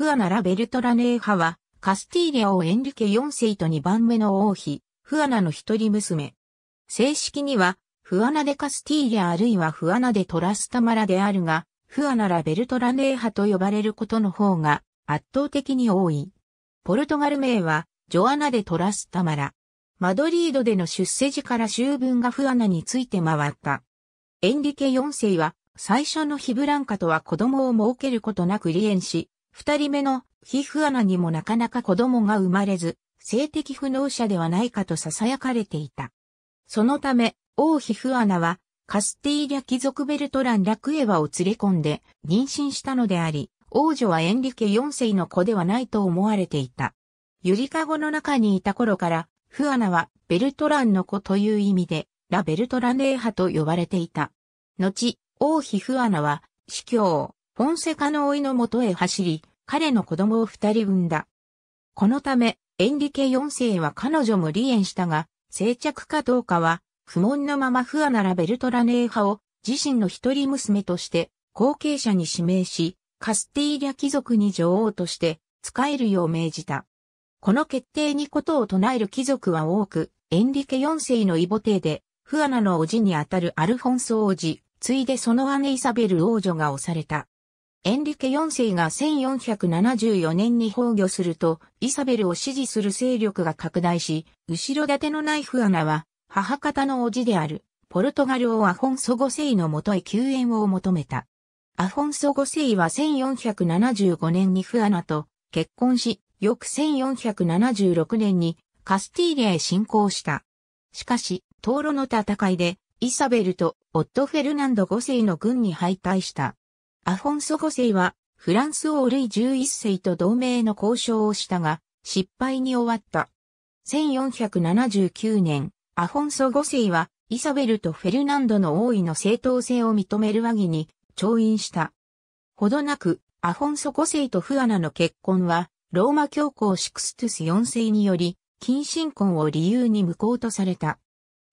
フアナ・ラ・ベルトラネー派は、カスティーリアをエンリケ4世と2番目の王妃、フアナの一人娘。正式には、フアナ・デ・カスティーリアあるいはフアナ・デ・トラスタマラであるが、フアナ・ラ・ベルトラネー派と呼ばれることの方が圧倒的に多い。ポルトガル名は、ジョアナ・デ・トラスタマラ。マドリードでの出世時から修文がフアナについて回った。エンリケ4世は、最初のヒブランカとは子供を設けることなく離縁し、二人目の皮膚穴にもなかなか子供が生まれず、性的不能者ではないかと囁かれていた。そのため、王皮膚穴は、カスティーリャ貴族ベルトラン・ラクエワを連れ込んで妊娠したのであり、王女はエンリケ4世の子ではないと思われていた。ゆりかごの中にいた頃から、フアナはベルトランの子という意味で、ラ・ベルトラン・レーハと呼ばれていた。後、王妃フアナは、司教、ポンセカの老いのもとへ走り、彼の子供を二人産んだ。このため、エンリケ四世は彼女も離縁したが、生着かどうかは、不問のままフアならベルトラネー派を自身の一人娘として後継者に指名し、カスティーリャ貴族に女王として使えるよう命じた。この決定にことを唱える貴族は多く、エンリケ4世の異母帝で、フアナの叔父にあたるアルフォンソ王子、ついでその姉イサベル王女が押された。エンリケ4世が1474年に崩御すると、イサベルを支持する勢力が拡大し、後ろ盾のナイフアナは、母方の叔父である、ポルトガル王アフォンソ5世のもとへ救援を求めた。アフォンソ5世は1475年にフアナと結婚し、翌1476年にカスティーリアへ侵攻した。しかし、ーロの戦いでイサベルとオット・フェルナンド5世の軍に敗退した。アフォンソ5世は、フランス王ルイ11世と同盟の交渉をしたが、失敗に終わった。1479年、アフォンソ5世は、イサベルとフェルナンドの王位の正当性を認める和議に、調印した。ほどなく、アフォンソ5世とフアナの結婚は、ローマ教皇シクストゥス4世により、近親婚を理由に無効とされた。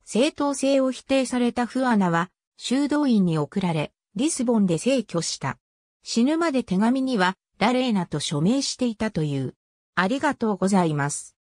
正当性を否定されたフアナは、修道院に送られ、リスボンで逝去した。死ぬまで手紙には、ラレーナと署名していたという。ありがとうございます。